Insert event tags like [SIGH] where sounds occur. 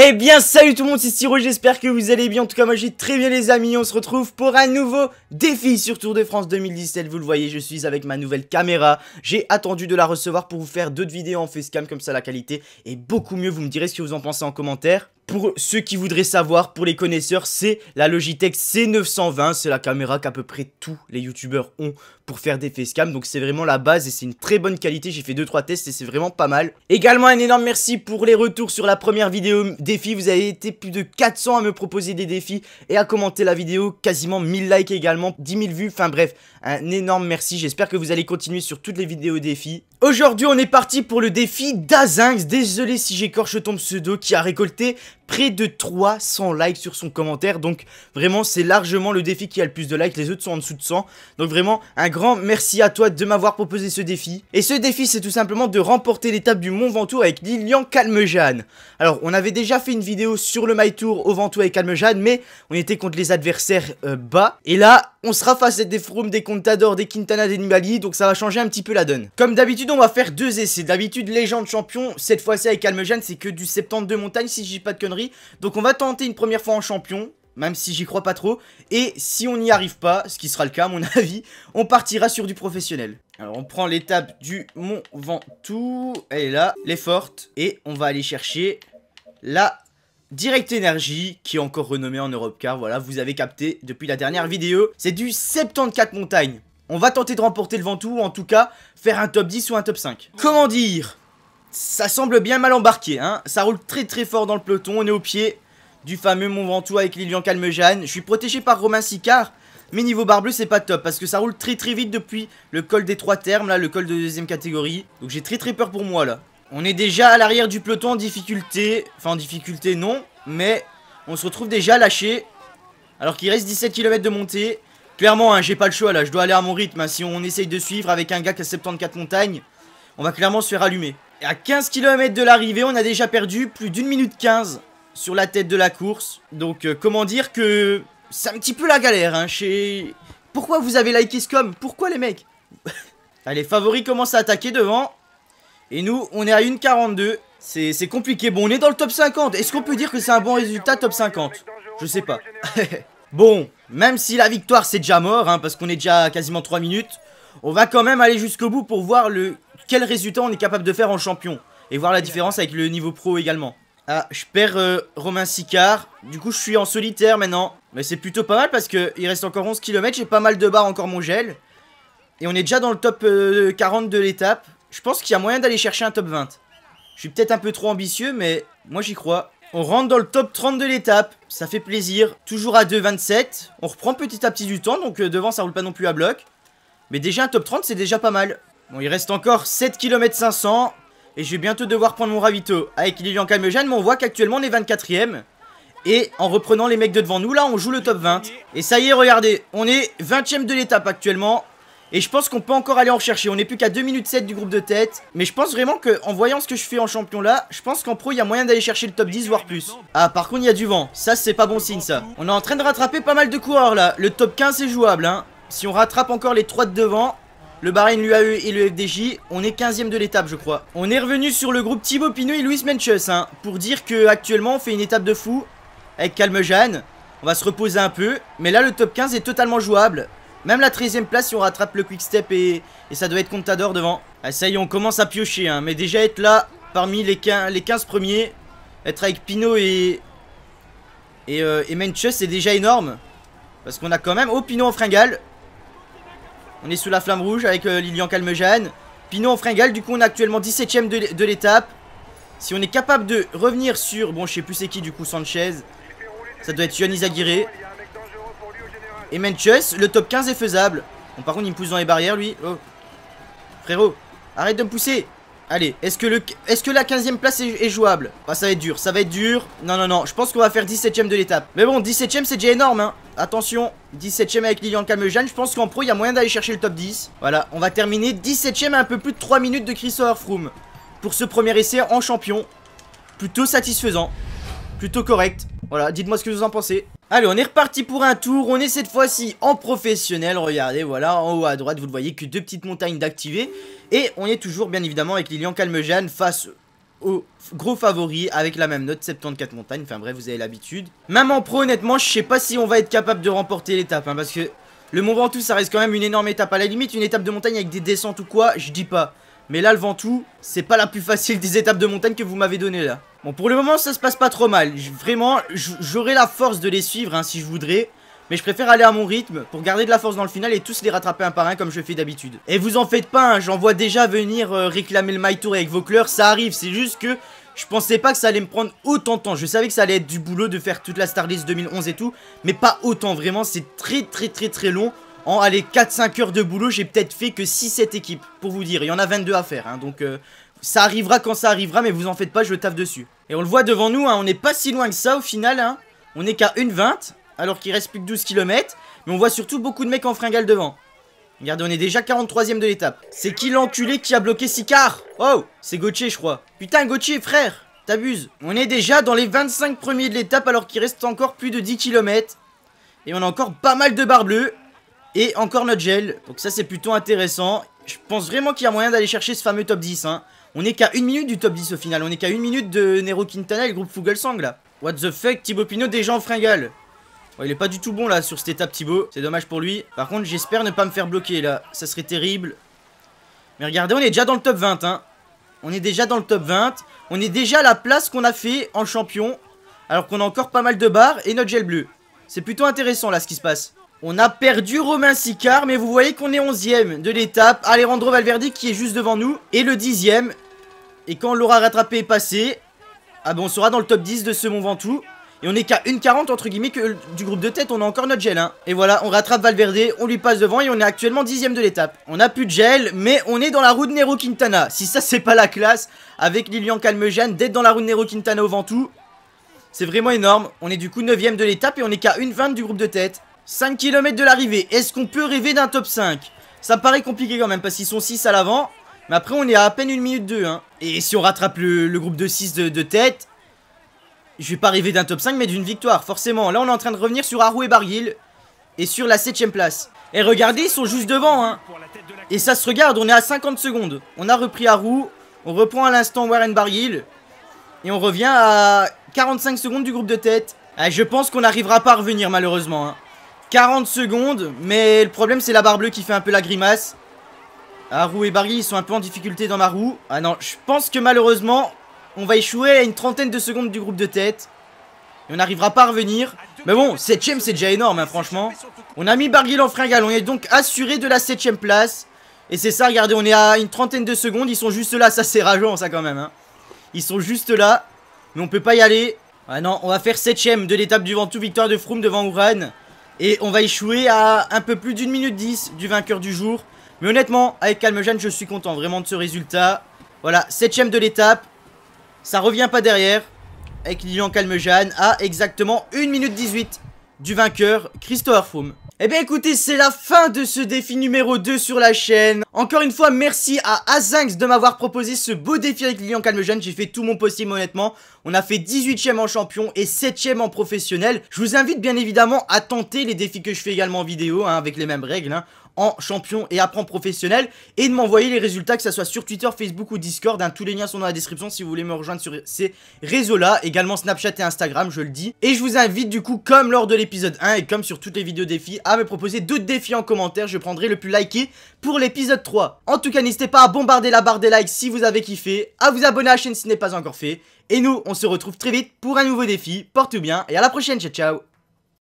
Eh bien salut tout le monde, c'est Siro, j'espère que vous allez bien, en tout cas moi j'ai très bien les amis, on se retrouve pour un nouveau défi sur Tour de France 2017, vous le voyez je suis avec ma nouvelle caméra, j'ai attendu de la recevoir pour vous faire d'autres vidéos en facecam comme ça la qualité est beaucoup mieux, vous me direz ce que vous en pensez en commentaire pour ceux qui voudraient savoir, pour les connaisseurs, c'est la Logitech C920. C'est la caméra qu'à peu près tous les youtubeurs ont pour faire des facecams. Donc c'est vraiment la base et c'est une très bonne qualité. J'ai fait 2-3 tests et c'est vraiment pas mal. Également un énorme merci pour les retours sur la première vidéo défi. Vous avez été plus de 400 à me proposer des défis et à commenter la vidéo. Quasiment 1000 likes également, 10 000 vues. Enfin bref, un énorme merci. J'espère que vous allez continuer sur toutes les vidéos défis. Aujourd'hui on est parti pour le défi d'Azinx. Désolé si j'écorche ton pseudo qui a récolté près de 300 likes sur son commentaire. Donc vraiment, c'est largement le défi qui a le plus de likes. Les autres sont en dessous de 100. Donc vraiment, un grand merci à toi de m'avoir proposé ce défi. Et ce défi, c'est tout simplement de remporter l'étape du Mont Ventoux avec Lilian Calmejane. Alors, on avait déjà fait une vidéo sur le My Tour au Ventoux avec Calmejane, mais on était contre les adversaires euh, bas. Et là, on sera face à des Froome, des Contador, des Quintana, des Nibali, donc ça va changer un petit peu la donne. Comme d'habitude, on va faire deux essais. D'habitude, légende champion, cette fois-ci avec Almejan, c'est que du 72 montagne si je pas de conneries. Donc on va tenter une première fois en champion, même si j'y crois pas trop. Et si on n'y arrive pas, ce qui sera le cas à mon [LAUGHS] avis, on partira sur du professionnel. Alors on prend l'étape du Mont Ventoux, elle est là, l'effort. et on va aller chercher la Direct Energy, qui est encore renommé en Europe car voilà, vous avez capté depuis la dernière vidéo, c'est du 74 montagnes. On va tenter de remporter le Ventoux, ou en tout cas, faire un top 10 ou un top 5. Comment dire Ça semble bien mal embarqué, hein Ça roule très très fort dans le peloton, on est au pied du fameux Mont Ventoux avec Lilian Calmejane. Je suis protégé par Romain Sicard, mais niveau bleue c'est pas top parce que ça roule très très vite depuis le col des trois termes, là, le col de deuxième catégorie. Donc j'ai très très peur pour moi, là. On est déjà à l'arrière du peloton en difficulté. Enfin, en difficulté, non. Mais on se retrouve déjà lâché. Alors qu'il reste 17 km de montée. Clairement, hein, j'ai pas le choix là. Je dois aller à mon rythme. Hein. Si on essaye de suivre avec un gars qui a 74 montagnes, on va clairement se faire allumer. Et à 15 km de l'arrivée, on a déjà perdu plus d'une minute 15 sur la tête de la course. Donc, euh, comment dire que c'est un petit peu la galère. Hein. chez... Pourquoi vous avez liké ce com Pourquoi les mecs [LAUGHS] Les favoris commencent à attaquer devant. Et nous, on est à 1,42. C'est compliqué. Bon, on est dans le top 50. Est-ce qu'on peut dire que c'est un bon résultat top 50 Je sais pas. [LAUGHS] bon, même si la victoire c'est déjà mort, hein, parce qu'on est déjà quasiment 3 minutes, on va quand même aller jusqu'au bout pour voir le quel résultat on est capable de faire en champion. Et voir la différence avec le niveau pro également. Ah, je perds euh, Romain Sicard. Du coup, je suis en solitaire maintenant. Mais c'est plutôt pas mal parce qu'il reste encore 11 km. J'ai pas mal de barres encore mon gel. Et on est déjà dans le top 40 euh, de l'étape. Je pense qu'il y a moyen d'aller chercher un top 20. Je suis peut-être un peu trop ambitieux, mais moi j'y crois. On rentre dans le top 30 de l'étape, ça fait plaisir. Toujours à 2,27. On reprend petit à petit du temps, donc euh, devant ça roule pas non plus à bloc. Mais déjà un top 30 c'est déjà pas mal. Bon il reste encore 7 km 500. Et je vais bientôt devoir prendre mon ravito. Avec Lilian Calmejane, mais on voit qu'actuellement on est 24ème. Et en reprenant les mecs de devant nous, là on joue le top 20. Et ça y est, regardez, on est 20ème de l'étape actuellement. Et je pense qu'on peut encore aller en rechercher. On n'est plus qu'à 2 minutes 7 du groupe de tête. Mais je pense vraiment que, en voyant ce que je fais en champion là, je pense qu'en pro, il y a moyen d'aller chercher le top 10, voire plus. Ah, par contre, il y a du vent. Ça, c'est pas bon signe, ça. On est en train de rattraper pas mal de coureurs là. Le top 15, c'est jouable, hein. Si on rattrape encore les 3 de devant, le Bahreïn, l'UAE et le FDJ, on est 15ème de l'étape je crois. On est revenu sur le groupe Thibaut Pinot et Luis Menches hein, pour dire que actuellement on fait une étape de fou avec Calme Jeanne. On va se reposer un peu, mais là le top 15 est totalement jouable. Même la 13ème place si on rattrape le quick step et, ça doit être Contador devant. Ah, ça y est, on commence à piocher. Hein. Mais déjà être là parmi les 15, premiers, être avec Pino et, et, euh, c'est déjà énorme. Parce qu'on a quand même... Oh, Pino en fringale. On est sous la flamme rouge avec euh, Lilian Calmejane. Pino en fringale, du coup on est actuellement 17ème de l'étape. Si on est capable de revenir sur... Bon, je sais plus c'est qui du coup, Sanchez. Ça doit être Yannis Aguirre. Et Manchus, le top 15 est faisable. Bon, par contre, il me pousse dans les barrières, lui. Oh. Frérot, arrête de me pousser. Allez, est-ce que, le, est que la 15ème place est, jouable Bah ça va être dur, ça va être dur. Non, non, non, je pense qu'on va faire 17ème de l'étape. Mais bon, 17ème c'est déjà énorme, hein. Attention, 17ème avec Lilian Calmejeanne, je pense qu'en pro, il y a moyen d'aller chercher le top 10. Voilà, on va terminer 17ème à un peu plus de 3 minutes de Christopher Froome. Pour ce premier essai en champion. Plutôt satisfaisant, plutôt correct. Voilà, dites-moi ce que vous en pensez. Allez, on est reparti pour un tour, on est cette fois-ci en professionnel, regardez, voilà, en haut à droite, vous le voyez, que deux petites montagnes d'activer, et on est toujours, bien évidemment, avec Lilian Calmejane face au gros favori, avec la même note, 74 montagnes, enfin bref, vous avez l'habitude. Même en pro, honnêtement, je sais pas si on va être capable de remporter l'étape, hein, parce que le Mont Ventoux, ça reste quand même une énorme étape, à la limite, une étape de montagne avec des descentes ou quoi, je dis pas. Mais là, le Ventoux, c'est pas la plus facile des étapes de montagne que vous m'avez données, là. Bon, pour le moment, ça se passe pas trop mal. vraiment, j'aurai la force de les suivre hein, si je voudrais. Mais je préfère aller à mon rythme pour garder de la force dans le final et tous les rattraper un par un comme je fais d'habitude. Et vous en faites pas, hein, j'en vois déjà venir euh, réclamer le My Tour avec vos cleurs, ça arrive. C'est juste que je pensais pas que ça allait me prendre autant de temps. Je savais que ça allait être du boulot de faire toute la Starlist 2011 et tout. Mais pas autant, vraiment. C'est très très très très long. En aller 4-5 heures de boulot, j'ai peut-être fait que 6-7 équipes, pour vous dire. Il y en a 22 à faire, hein, donc... Euh, ça arrivera quand ça arrivera, mais vous en faites pas, je tape dessus. Et on le voit devant nous, hein, on n'est pas si loin que ça au final. Hein. On est qu'à 1,20, alors qu'il reste plus que 12 km. Mais on voit surtout beaucoup de mecs en fringale devant. Regardez, on est déjà 43ème de l'étape. C'est qui l'enculé qui a bloqué Sicard Oh, c'est Gauthier, je crois. Putain, Gauthier, frère, t'abuses. On est déjà dans les 25 premiers de l'étape, alors qu'il reste encore plus de 10 km. Et on a encore pas mal de barres bleues. Et encore notre gel. Donc ça, c'est plutôt intéressant. Je pense vraiment qu'il y a moyen d'aller chercher ce fameux top 10. Hein. On est qu'à une minute du top 10 au final. On est qu'à une minute de Nero Quintana et le groupe Fuglesang là. What the fuck, Thibaut Pinot déjà en fringale. Oh, il est pas du tout bon là sur cette étape Thibaut. C'est dommage pour lui. Par contre, j'espère ne pas me faire bloquer là. Ça serait terrible. Mais regardez, on est déjà dans le top 20. Hein. On est déjà dans le top 20. On est déjà à la place qu'on a fait en champion. Alors qu'on a encore pas mal de barres et notre gel bleu. C'est plutôt intéressant là ce qui se passe. On a perdu Romain Sicard, mais vous voyez qu'on est 11ème de l'étape. Alejandro Valverde qui est juste devant nous et le 10ème. Et quand on l'aura rattrapé et passé, ah bon, on sera dans le top 10 de ce Mont Ventoux. Et on est qu'à 1,40 entre guillemets que du groupe de tête, on a encore notre gel. Hein. Et voilà, on rattrape Valverde, on lui passe devant et on est actuellement 10ème de l'étape. On a plus de gel, mais on est dans la roue de Nero Quintana. Si ça, c'est pas la classe, avec Lilian Calmejane, d'être dans la roue de Nero Quintana au Ventoux, c'est vraiment énorme. On est du coup 9ème de l'étape et on est qu'à 1,20 du groupe de tête. 5 km de l'arrivée. Est-ce qu'on peut rêver d'un top 5 Ça me paraît compliqué quand même parce qu'ils sont 6 à l'avant. Mais après, on est à à peine une minute 2. Hein. Et si on rattrape le, groupe de 6 de, tête, je vais pas rêver d'un top 5 mais d'une victoire, forcément. Là, on est en train de revenir sur Arou et Barguil et sur la 7ème place. Et regardez, ils sont juste devant. Hein. Et ça se regarde, on est à 50 secondes. On a repris Haru, on reprend à l'instant Warren Barguil et on revient à 45 secondes du groupe de tête. je pense qu'on n'arrivera pas à revenir malheureusement. Hein. 40 secondes, mais le problème c'est la barre bleue qui fait un peu la grimace. Haru et Barry ils sont un peu en difficulté dans ma roue. Ah non, je pense que malheureusement, on va échouer à une trentaine de secondes du groupe de tête. Et on n'arrivera pas à revenir. Mais bon, 7ème c'est déjà énorme, hein, franchement. On a mis Barguil en fringale, on est donc assuré de la 7ème place. Et c'est ça, regardez, on est à une trentaine de secondes, ils sont juste là, ça c'est rageant ça quand même. Hein. Ils sont juste là, mais on peut pas y aller. Ah non, on va faire 7ème de l'étape du tout victoire de Froome devant Ouran. Et on va échouer à un peu plus d'une minute 10 du vainqueur du jour. Mais honnêtement, avec Calme Jeanne, je suis content vraiment de ce résultat. Voilà, septième de l'étape. Ça revient pas derrière. Avec Lilian Calme Jeanne à exactement 1 minute 18 du vainqueur, Christophe Froome. Eh bien écoutez, c'est la fin de ce défi numéro 2 sur la chaîne. Encore une fois, merci à Azinx de m'avoir proposé ce beau défi avec Lyon Calme Jeune. J'ai fait tout mon possible honnêtement. On a fait 18ème en champion et 7ème en professionnel. Je vous invite bien évidemment à tenter les défis que je fais également en vidéo hein, avec les mêmes règles. Hein en champion et apprend professionnel et de m'envoyer les résultats que ça soit sur Twitter, Facebook ou Discord. Hein, tous les liens sont dans la description si vous voulez me rejoindre sur ces réseaux-là, également Snapchat et Instagram, je le dis. Et je vous invite du coup, comme lors de l'épisode 1 et comme sur toutes les vidéos défis, à me proposer d'autres défis en commentaire. Je prendrai le plus liké pour l'épisode 3. En tout cas, n'hésitez pas à bombarder la barre des likes si vous avez kiffé, à vous abonner à la chaîne si ce n'est pas encore fait. Et nous, on se retrouve très vite pour un nouveau défi. Portez-vous bien et à la prochaine. Ciao, ciao